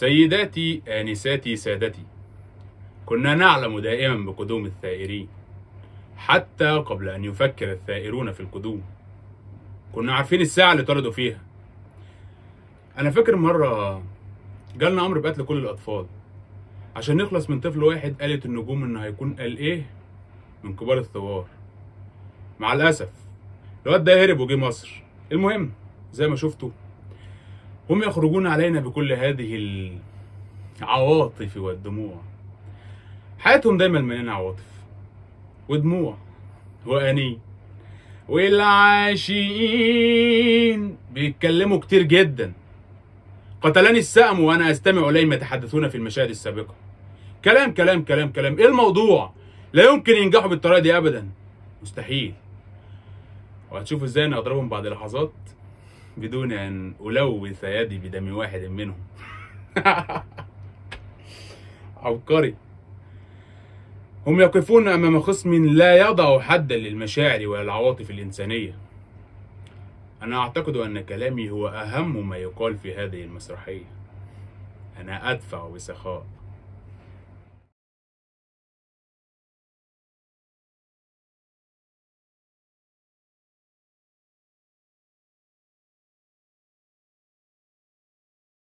سيداتي آنساتي سادتي كنا نعلم دائما بقدوم الثائرين حتى قبل أن يفكر الثائرون في القدوم كنا عارفين الساعة اللي طردوا فيها أنا فاكر مرة جالنا أمر بقتل كل الأطفال عشان نخلص من طفل واحد قالت النجوم إنه هيكون قال إيه من كبار الثوار مع الأسف الواد ده هرب وجه مصر المهم زي ما شفتوا هم يخرجون علينا بكل هذه العواطف والدموع حياتهم دايما مليانة عواطف ودموع وأنين والعاشقين بيتكلموا كتير جدا قتلني السأم وأنا أستمع إليهم يتحدثون في المشاهد السابقة كلام كلام كلام كلام إيه الموضوع؟ لا يمكن ينجحوا بالطريقة دي أبدا مستحيل وهتشوفوا إزاي أنا أضربهم بعد لحظات بدون أن ألوث يدي بدم واحد منهم عبقري هم يقفون أمام خصم لا يضع حدا للمشاعر والعواطف الإنسانية أنا أعتقد أن كلامي هو أهم ما يقال في هذه المسرحية أنا أدفع بسخاء